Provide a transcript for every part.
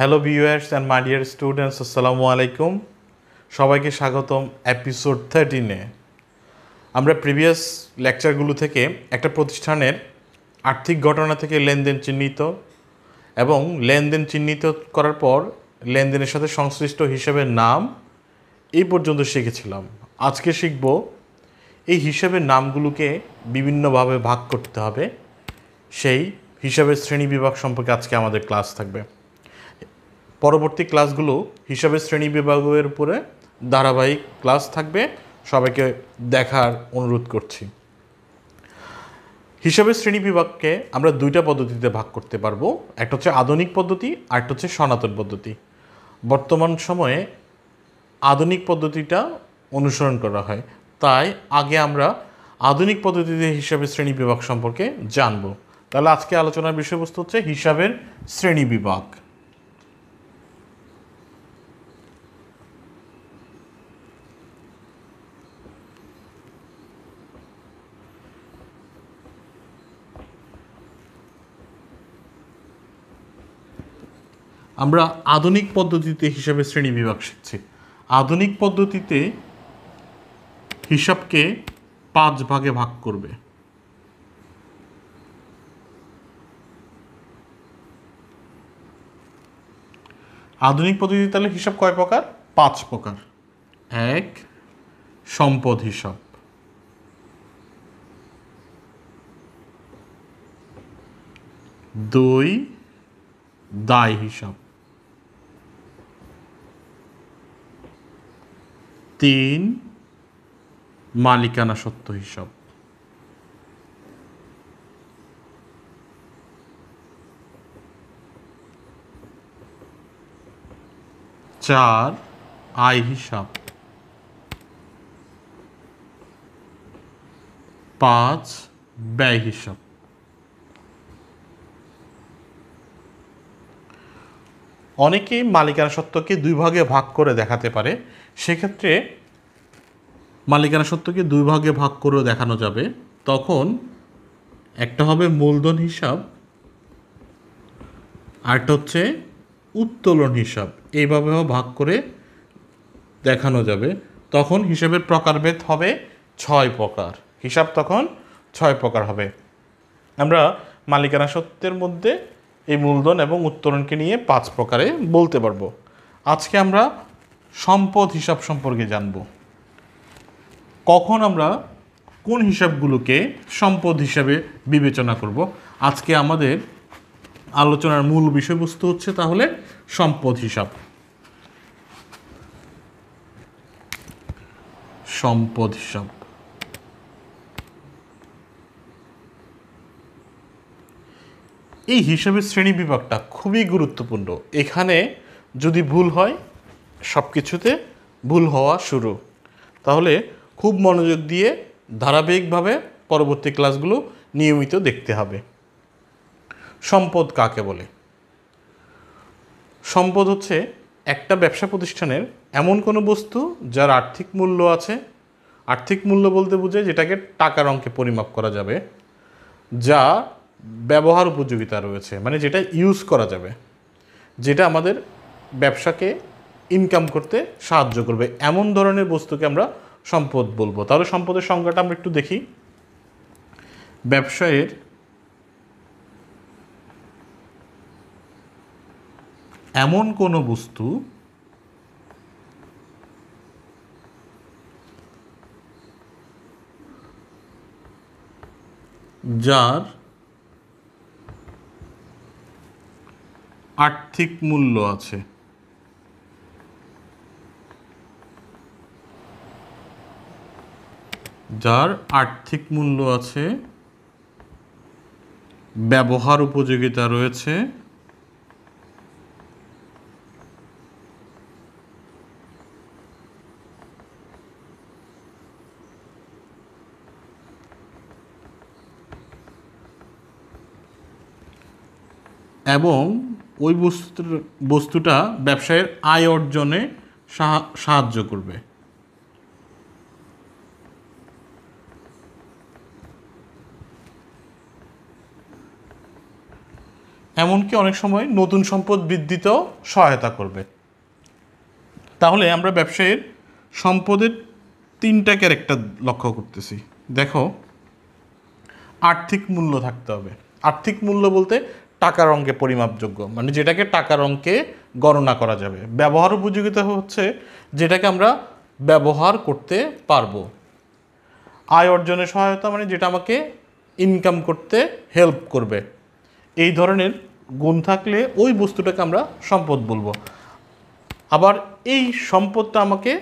hello viewers and my dear students আসসালামু আলাইকুম সবাইকে স্বাগতম এপিসোড থার্টিনে আমরা প্রিভিয়াস লেকচারগুলো থেকে একটা প্রতিষ্ঠানের আর্থিক ঘটনা থেকে লেনদেন চিহ্নিত এবং লেনদেন চিহ্নিত করার পর লেনদেনের সাথে সংশ্লিষ্ট হিসাবের নাম এই পর্যন্ত শিখেছিলাম আজকে শিখব এই হিসাবের নামগুলোকে বিভিন্নভাবে ভাগ করতে হবে সেই হিসাবের শ্রেণী বিভাগ সম্পর্কে আজকে আমাদের ক্লাস থাকবে পরবর্তী ক্লাসগুলো হিসাবে শ্রেণী বিভাগের উপরে ধারাবাহিক ক্লাস থাকবে সবাইকে দেখার অনুরোধ করছি হিসাবে শ্রেণী বিভাগকে আমরা দুইটা পদ্ধতিতে ভাগ করতে পারবো একটা হচ্ছে আধুনিক পদ্ধতি আর একটা হচ্ছে সনাতন পদ্ধতি বর্তমান সময়ে আধুনিক পদ্ধতিটা অনুসরণ করা হয় তাই আগে আমরা আধুনিক পদ্ধতিতে হিসাবে শ্রেণী বিভাগ সম্পর্কে জানব তাহলে আজকে আলোচনার বিষয়বস্তু হচ্ছে হিসাবের শ্রেণী বিভাগ আমরা আধুনিক পদ্ধতিতে হিসাবে শ্রেণী বিভাগ শিখছি আধুনিক পদ্ধতিতে হিসাবকে পাঁচ ভাগে ভাগ করবে আধুনিক পদ্ধতি তাহলে হিসাব কয় প্রকার পাঁচ প্রকার এক সম্পদ হিসাব দুই দায় হিসাব তিন মালিকানা সত্য হিসাব চার আয় হিসাব পাঁচ ব্যয় হিসাব অনেকেই মালিকানা সত্ত্বকে দুই ভাগে ভাগ করে দেখাতে পারে সেক্ষেত্রে মালিকানা সত্ত্বকে দুই ভাগে ভাগ করেও দেখানো যাবে তখন একটা হবে মূলধন হিসাব আরটা হচ্ছে উত্তোলন হিসাব এইভাবেও ভাগ করে দেখানো যাবে তখন হিসাবের প্রকারভেদ হবে ছয় প্রকার হিসাব তখন ছয় প্রকার হবে আমরা মালিকানা সত্যের মধ্যে এই মূলধন এবং উত্তরণকে নিয়ে পাঁচ প্রকারে বলতে পারবো আজকে আমরা সম্পদ হিসাব সম্পর্কে জানব কখন আমরা কোন হিসাবগুলোকে সম্পদ হিসাবে বিবেচনা করব আজকে আমাদের আলোচনার মূল বিষয়বস্তু হচ্ছে তাহলে সম্পদ হিসাব সম্পদ হিসাব এই হিসাবে শ্রেণী বিভাগটা খুবই গুরুত্বপূর্ণ এখানে যদি ভুল হয় সব কিছুতে ভুল হওয়া শুরু তাহলে খুব মনোযোগ দিয়ে ধারাবাহিকভাবে পরবর্তী ক্লাসগুলো নিয়মিত দেখতে হবে সম্পদ কাকে বলে সম্পদ হচ্ছে একটা ব্যবসা প্রতিষ্ঠানের এমন কোনো বস্তু যার আর্থিক মূল্য আছে আর্থিক মূল্য বলতে বুঝে যেটাকে টাকার অঙ্কে পরিমাপ করা যাবে যা ব্যবহার উপযোগিতা রয়েছে মানে যেটা ইউজ করা যাবে যেটা আমাদের ব্যবসাকে ইনকাম করতে সাহায্য করবে এমন ধরনের বস্তুকে আমরা সম্পদ বলবো তাহলে সম্পদের সংজ্ঞাটা আমরা একটু দেখি ব্যবসায়ের এমন কোনো বস্তু যার আর্থিক মূল্য আছে যার আর্থিক মূল্য আছে ব্যবহার উপযোগিতা রয়েছে এবং ওই বস্তুর বস্তুটা ব্যবসায়ের আয় অর্জনে সাহায্য করবে এমনকি অনেক সময় নতুন সম্পদ বৃদ্ধিতেও সহায়তা করবে তাহলে আমরা ব্যবসায়ের সম্পদের তিনটা ক্যারেক্টার লক্ষ্য করতেছি দেখো আর্থিক মূল্য থাকতে হবে আর্থিক মূল্য বলতে টাকার অঙ্কে পরিমাপযোগ্য মানে যেটাকে টাকার অঙ্কে গণনা করা যাবে ব্যবহার উপযোগিতা হচ্ছে যেটাকে আমরা ব্যবহার করতে পারবো আয় অর্জনের সহায়তা মানে যেটা আমাকে ইনকাম করতে হেল্প করবে এই ধরনের গুণ থাকলে ওই বস্তুটাকে আমরা সম্পদ বলবো আবার এই সম্পদটা আমাকে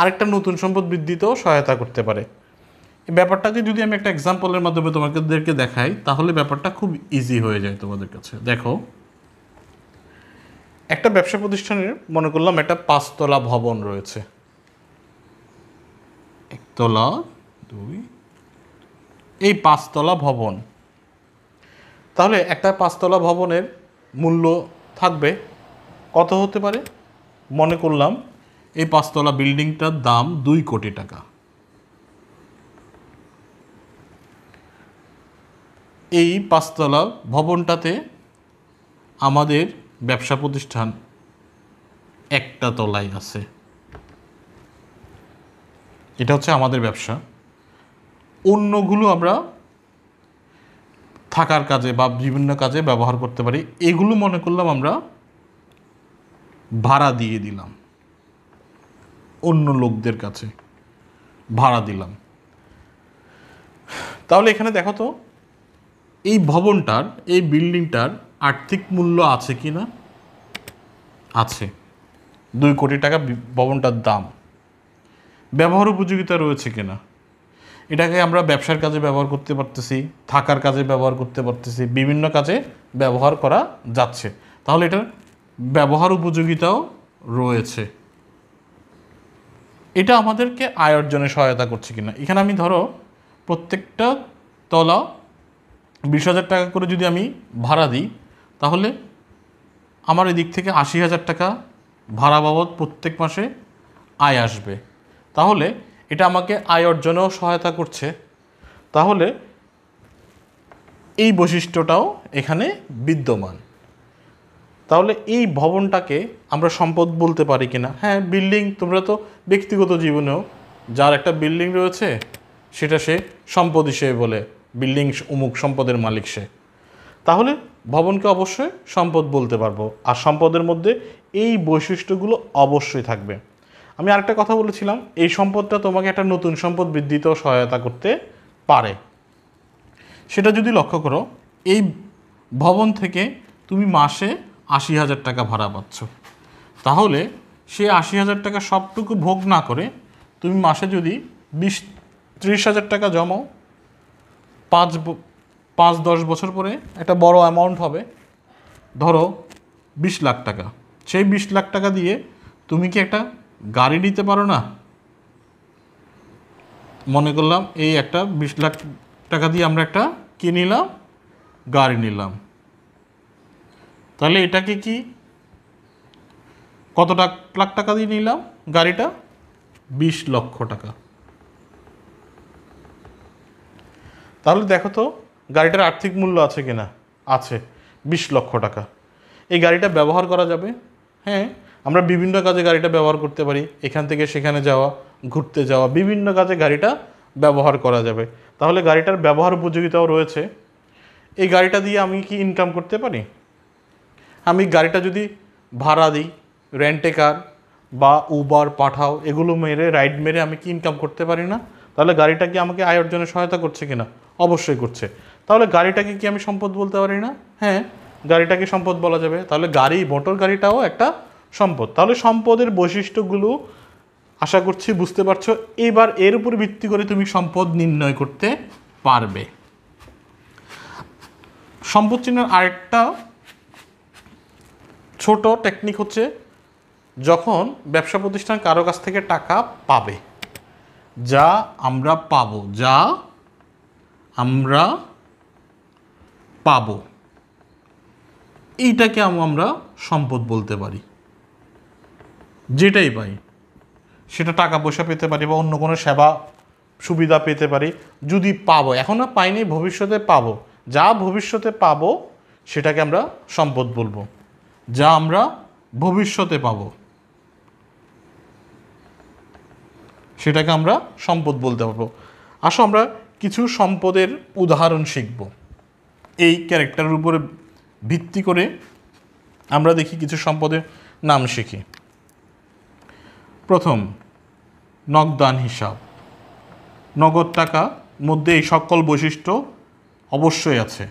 আরেকটা নতুন সম্পদ বৃদ্ধিতেও সহায়তা করতে পারে ব্যাপারটাকে যদি আমি একটা এক্সাম্পলের মাধ্যমে তোমাদেরকে দেখাই তাহলে ব্যাপারটা খুব ইজি হয়ে যায় তোমাদের কাছে দেখো একটা ব্যবসা প্রতিষ্ঠানের মনে করলাম একটা পাঁচতলা ভবন রয়েছে একতলা দুই এই পাঁচতলা ভবন তাহলে একটা পাঁচতলা ভবনের মূল্য থাকবে কত হতে পারে মনে করলাম এই পাঁচতলা বিল্ডিংটার দাম দুই কোটি টাকা এই পাঁচতলা ভবনটাতে আমাদের ব্যবসা প্রতিষ্ঠান একটা তলায় আছে এটা হচ্ছে আমাদের ব্যবসা অন্যগুলো আমরা থাকার কাজে বা বিভিন্ন কাজে ব্যবহার করতে পারি এগুলো মনে করলাম আমরা ভাড়া দিয়ে দিলাম অন্য লোকদের কাছে ভাড়া দিলাম তাহলে এখানে দেখো তো এই ভবনটার এই বিল্ডিংটার আর্থিক মূল্য আছে কি না আছে দুই কোটি টাকা ভবনটার দাম ব্যবহার উপযোগিতা রয়েছে কিনা এটাকে আমরা ব্যবসার কাজে ব্যবহার করতে পারতেছি থাকার কাজে ব্যবহার করতে পারতেছি বিভিন্ন কাজে ব্যবহার করা যাচ্ছে তাহলে এটার ব্যবহার উপযোগিতাও রয়েছে এটা আমাদেরকে আয় অর্জনে সহায়তা করছে কিনা এখানে আমি ধরো প্রত্যেকটা তলা বিশ হাজার টাকা করে যদি আমি ভাড়া দিই তাহলে আমার এদিক থেকে আশি হাজার টাকা ভাড়া বাবদ প্রত্যেক মাসে আয় আসবে তাহলে এটা আমাকে আয় অর্জনেও সহায়তা করছে তাহলে এই বৈশিষ্ট্যটাও এখানে বিদ্যমান তাহলে এই ভবনটাকে আমরা সম্পদ বলতে পারি কিনা হ্যাঁ বিল্ডিং তোমরা তো ব্যক্তিগত জীবনেও যার একটা বিল্ডিং রয়েছে সেটা সে সম্পদ হিসেবে বলে বিল্ডিং উমুক সম্পদের মালিক সে তাহলে ভবনকে অবশ্যই সম্পদ বলতে পারবো আর সম্পদের মধ্যে এই বৈশিষ্ট্যগুলো অবশ্যই থাকবে আমি আরেকটা কথা বলেছিলাম এই সম্পদটা তোমাকে একটা নতুন সম্পদ বৃদ্ধিতেও সহায়তা করতে পারে সেটা যদি লক্ষ্য করো এই ভবন থেকে তুমি মাসে আশি হাজার টাকা ভাড়া পাচ্ছ তাহলে সে আশি হাজার টাকা সবটুকু ভোগ না করে তুমি মাসে যদি বিশ ত্রিশ হাজার টাকা জমাও পাঁচ পাঁচ দশ বছর পরে একটা বড় অ্যামাউন্ট হবে ধরো বিশ লাখ টাকা সেই বিশ লাখ টাকা দিয়ে তুমি কি একটা গাড়ি নিতে পারো না মনে করলাম এই একটা বিশ লাখ টাকা দিয়ে আমরা একটা কী নিলাম গাড়ি নিলাম তাহলে এটাকে কি কত লাখ টাকা দিয়ে নিলাম গাড়িটা বিশ লক্ষ টাকা তাহলে দেখো তো গাড়িটার আর্থিক মূল্য আছে কি না আছে বিশ লক্ষ টাকা এই গাড়িটা ব্যবহার করা যাবে হ্যাঁ আমরা বিভিন্ন কাজে গাড়িটা ব্যবহার করতে পারি এখান থেকে সেখানে যাওয়া ঘুরতে যাওয়া বিভিন্ন কাজে গাড়িটা ব্যবহার করা যাবে তাহলে গাড়িটার ব্যবহার উপযোগিতাও রয়েছে এই গাড়িটা দিয়ে আমি কি ইনকাম করতে পারি আমি গাড়িটা যদি ভাড়া দিই রেন্টে কার বা উবার পাঠাও এগুলো মেরে রাইড মেরে আমি কি ইনকাম করতে পারি না তাহলে গাড়িটা কি আমাকে আয় অর্জনে সহায়তা করছে কিনা অবশ্যই করছে তাহলে গাড়িটাকে কি আমি সম্পদ বলতে পারি না হ্যাঁ গাড়িটাকে সম্পদ বলা যাবে তাহলে গাড়ি মোটর গাড়িটাও একটা সম্পদ তাহলে সম্পদের বৈশিষ্ট্যগুলো আশা করছি বুঝতে পারছো এবার এর উপর ভিত্তি করে তুমি সম্পদ নির্ণয় করতে পারবে সম্পদ চিহ্নের আরেকটা ছোট টেকনিক হচ্ছে যখন ব্যবসা প্রতিষ্ঠান কারো কাছ থেকে টাকা পাবে যা আমরা পাবো যা আমরা পাব এইটাকে আমরা সম্পদ বলতে পারি যেটাই পাই সেটা টাকা পয়সা পেতে পারি বা অন্য কোনো সেবা সুবিধা পেতে পারি যদি পাবো এখনও পাইনি ভবিষ্যতে পাবো যা ভবিষ্যতে পাবো সেটাকে আমরা সম্পদ বলবো যা আমরা ভবিষ্যতে পাবো সেটাকে আমরা সম্পদ বলতে পারবো আসো আমরা কিছু সম্পদের উদাহরণ শিখব এই ক্যারেক্টারের উপরে ভিত্তি করে আমরা দেখি কিছু সম্পদের নাম শিখি প্রথম নগদান হিসাব নগদ টাকা মধ্যে এই সকল বৈশিষ্ট্য অবশ্যই আছে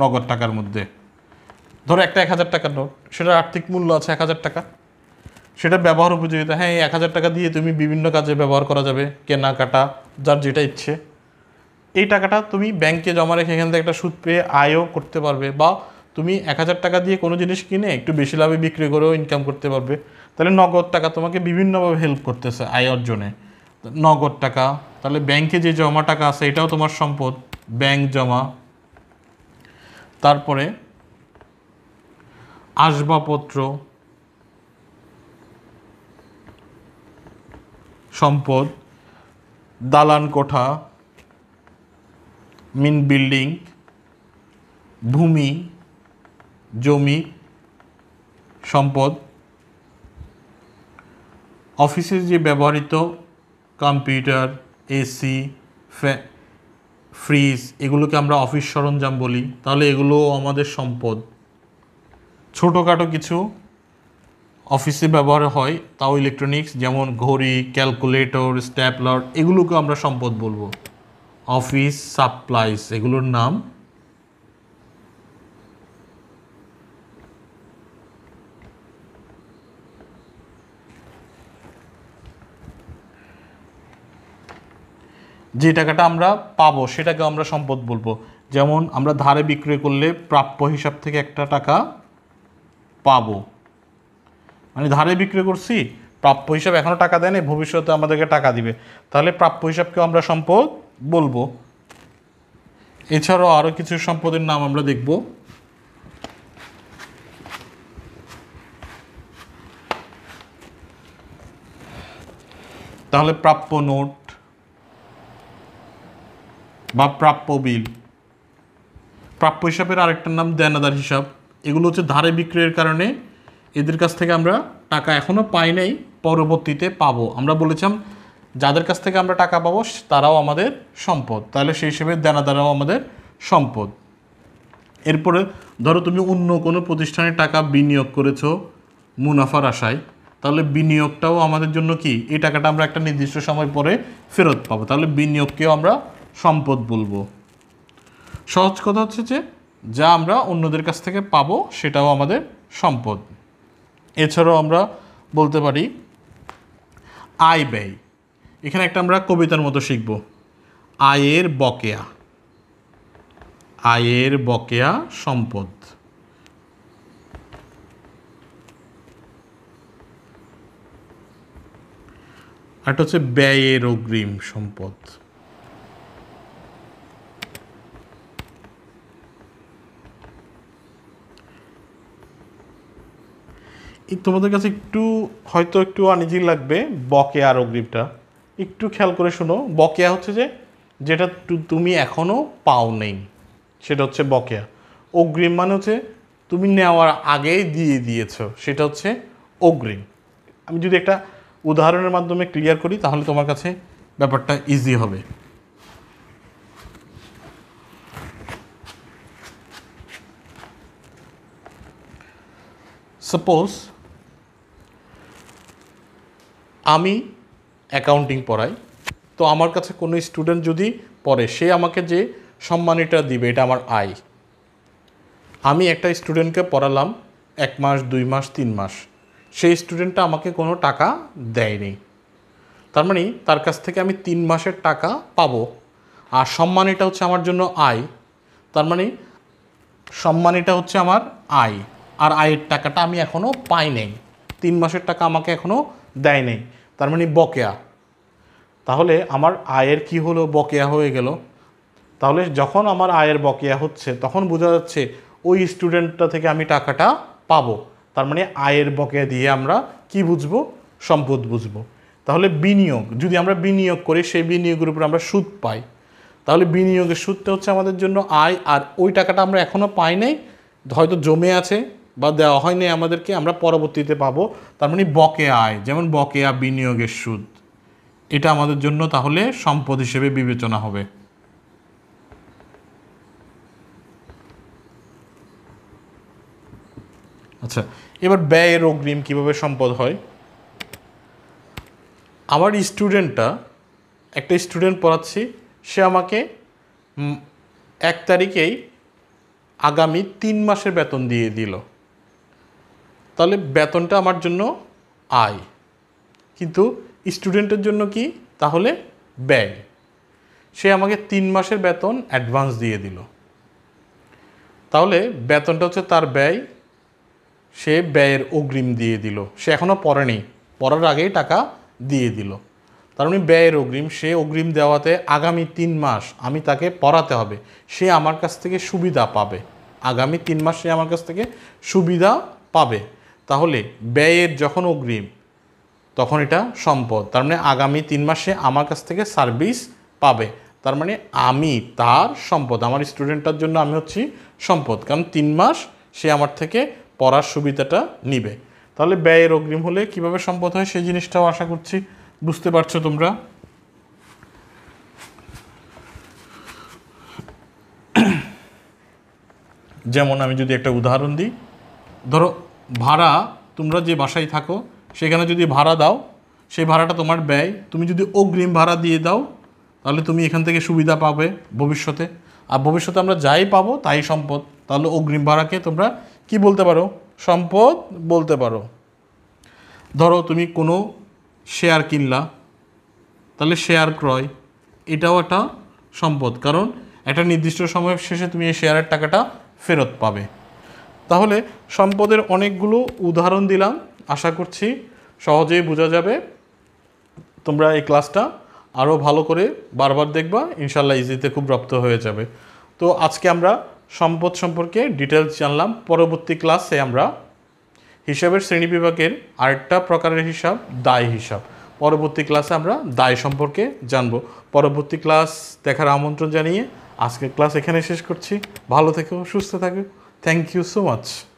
নগদ টাকার মধ্যে ধরো একটা এক হাজার টাকার নোট সেটার আর্থিক মূল্য আছে এক হাজার টাকা সেটা ব্যবহার উপযোগিতা হ্যাঁ এই এক হাজার টাকা দিয়ে তুমি বিভিন্ন কাজে ব্যবহার করা যাবে কেনাকাটা যার যেটা ইচ্ছে এই টাকাটা তুমি ব্যাংকে জমা রেখে এখান থেকে একটা সুদ পেয়ে আয়ও করতে পারবে বা তুমি এক হাজার টাকা দিয়ে কোনো জিনিস কিনে একটু বেশি লাভে বিক্রি করেও ইনকাম করতে পারবে তাহলে নগদ টাকা তোমাকে বিভিন্নভাবে হেল্প করতেছে আয় অর্জনে নগদ টাকা তাহলে ব্যাংকে যে জমা টাকা আছে এটাও তোমার সম্পদ ব্যাংক জমা তারপরে আসবাবপত্র সম্পদ দালান কোঠা মিন বিল্ডিং ভূমি জমি সম্পদ অফিসে যে ব্যবহৃত কম্পিউটার এসি ফ্রিজ এগুলোকে আমরা অফিস সরঞ্জাম বলি তাহলে এগুলোও আমাদের সম্পদ ছোটোখাটো কিছু অফিসে ব্যবহার হয় তাও ইলেকট্রনিক্স যেমন ঘড়ি ক্যালকুলেটর স্ট্যাপলার এগুলোকে আমরা সম্পদ বলবো অফিস সাপ্লাইস এগুলোর নাম যে টাকাটা আমরা পাবো সেটাকে আমরা সম্পদ বলবো যেমন আমরা ধারে বিক্রয় করলে প্রাপ্য হিসাব থেকে একটা টাকা পাবো মানে ধারে বিক্রয় করছি প্রাপ্য হিসাব এখনও টাকা দেয়নি ভবিষ্যতে আমাদেরকে টাকা দিবে তাহলে প্রাপ্য হিসাবকেও আমরা সম্পদ বলবো এছাড়াও আরও কিছু সম্পদের নাম আমরা দেখব তাহলে প্রাপ্য নোট বা প্রাপ্য বিল প্রাপ্য হিসাবের আরেকটার নাম দেনাদার হিসাব এগুলো হচ্ছে ধারে বিক্রয়ের কারণে এদের কাছ থেকে আমরা টাকা এখনও পাই নাই পরবর্তীতে পাবো আমরা বলেছিলাম যাদের কাছ থেকে আমরা টাকা পাবো তারাও আমাদের সম্পদ তাহলে সেই হিসেবে দেনাদারাও আমাদের সম্পদ এরপরে ধরো তুমি অন্য কোনো প্রতিষ্ঠানে টাকা বিনিয়োগ করেছ মুনাফার আশায় তাহলে বিনিয়োগটাও আমাদের জন্য কি এই টাকাটা আমরা একটা নির্দিষ্ট সময় পরে ফেরত পাবো তাহলে বিনিয়োগকেও আমরা সম্পদ বলবো সহজ কথা হচ্ছে যে যা আমরা অন্যদের কাছ থেকে পাবো সেটাও আমাদের সম্পদ এছাড়াও আমরা বলতে পারি আয় ব্যয় এখানে একটা আমরা কবিতার মতো শিখব আয়ের বকেয়া আয়ের বকেয়া সম্পদ একটা হচ্ছে ব্যয়ের অগ্রিম সম্পদ তোমাদের কাছে একটু হয়তো একটু আনিজি লাগবে বকে আর অগ্রিমটা একটু খেয়াল করে শোনো বকেয়া হচ্ছে যে যেটা তুমি এখনও পাও নেই সেটা হচ্ছে বকেয়া অগ্রিম মানে হচ্ছে তুমি নেওয়ার আগে দিয়ে দিয়েছ সেটা হচ্ছে অগ্রিম আমি যদি একটা উদাহরণের মাধ্যমে ক্লিয়ার করি তাহলে তোমার কাছে ব্যাপারটা ইজি হবে সাপোজ আমি অ্যাকাউন্টিং পড়াই তো আমার কাছে কোনো স্টুডেন্ট যদি পড়ে সে আমাকে যে সম্মানিটা দিবে এটা আমার আয় আমি একটা স্টুডেন্টকে পড়ালাম এক মাস দুই মাস তিন মাস সেই স্টুডেন্টটা আমাকে কোনো টাকা দেয়নি তার মানে তার কাছ থেকে আমি তিন মাসের টাকা পাব আর সম্মানিটা হচ্ছে আমার জন্য আয় তার মানে সম্মানিটা হচ্ছে আমার আয় আর আয়ের টাকাটা আমি এখনও পাই নাই তিন মাসের টাকা আমাকে এখনও দেয় নাই তার মানে বকেয়া তাহলে আমার আয়ের কি হলো বকেয়া হয়ে গেল তাহলে যখন আমার আয়ের বকেয়া হচ্ছে তখন বোঝা যাচ্ছে ওই স্টুডেন্টটা থেকে আমি টাকাটা পাবো তার মানে আয়ের বকেয়া দিয়ে আমরা কি বুঝবো সম্পদ বুঝবো তাহলে বিনিয়োগ যদি আমরা বিনিয়োগ করি সেই বিনিয়োগের উপর আমরা সুদ পাই তাহলে বিনিয়োগের সুদটা হচ্ছে আমাদের জন্য আয় আর ওই টাকাটা আমরা এখনও পাই নাই হয়তো জমে আছে বা দেওয়া হয়নি আমাদেরকে আমরা পরবর্তীতে পাবো তার মানে বকেয়া আয় যেমন বকেয়া বিনিয়োগের সুদ এটা আমাদের জন্য তাহলে সম্পদ হিসেবে বিবেচনা হবে আচ্ছা এবার ব্যয়ের অগ্রিম কীভাবে সম্পদ হয় আমার স্টুডেন্টটা একটা স্টুডেন্ট পড়াচ্ছি সে আমাকে এক তারিখেই আগামী তিন মাসের বেতন দিয়ে দিল তাহলে বেতনটা আমার জন্য আয় কিন্তু স্টুডেন্টের জন্য কি তাহলে ব্যয় সে আমাকে তিন মাসের বেতন অ্যাডভান্স দিয়ে দিল তাহলে বেতনটা হচ্ছে তার ব্যয় সে ব্যয়ের অগ্রিম দিয়ে দিল সে এখনও পড়েনি পড়ার আগেই টাকা দিয়ে দিল তার উনি মানে ব্যয়ের অগ্রিম সে অগ্রিম দেওয়াতে আগামী তিন মাস আমি তাকে পড়াতে হবে সে আমার কাছ থেকে সুবিধা পাবে আগামী তিন মাস সে আমার কাছ থেকে সুবিধা পাবে তাহলে ব্যয়ের যখন অগ্রিম তখন এটা সম্পদ তার মানে আগামী তিন মাসে আমার কাছ থেকে সার্ভিস পাবে তার মানে আমি তার সম্পদ আমার স্টুডেন্টটার জন্য আমি হচ্ছি সম্পদ কারণ তিন মাস সে আমার থেকে পড়ার সুবিধাটা নিবে তাহলে ব্যয়ের অগ্রিম হলে কিভাবে সম্পদ হয় সেই জিনিসটাও আশা করছি বুঝতে পারছো তোমরা যেমন আমি যদি একটা উদাহরণ দিই ধরো ভাড়া তোমরা যে বাসায় থাকো সেখানে যদি ভাড়া দাও সেই ভাড়াটা তোমার ব্যয় তুমি যদি অগ্রিম ভাড়া দিয়ে দাও তাহলে তুমি এখান থেকে সুবিধা পাবে ভবিষ্যতে আর ভবিষ্যতে আমরা যাই পাবো তাই সম্পদ তাহলে অগ্রিম ভাড়াকে তোমরা কি বলতে পারো সম্পদ বলতে পারো ধরো তুমি কোনো শেয়ার কিনলা তাহলে শেয়ার ক্রয় এটাও একটা সম্পদ কারণ একটা নির্দিষ্ট সময়ের শেষে তুমি এই শেয়ারের টাকাটা ফেরত পাবে তাহলে সম্পদের অনেকগুলো উদাহরণ দিলাম আশা করছি সহজেই বোঝা যাবে তোমরা এই ক্লাসটা আরও ভালো করে বারবার দেখবা ইনশাল্লাহ ইজিতে খুব রপ্ত হয়ে যাবে তো আজকে আমরা সম্পদ সম্পর্কে ডিটেলস জানলাম পরবর্তী ক্লাসে আমরা হিসাবের শ্রেণী বিভাগের আরেকটা প্রকারের হিসাব দায় হিসাব পরবর্তী ক্লাসে আমরা দায় সম্পর্কে জানব পরবর্তী ক্লাস দেখার আমন্ত্রণ জানিয়ে আজকের ক্লাস এখানে শেষ করছি ভালো থেকো সুস্থ থাকো থ্যাংক ইউ সো মাচ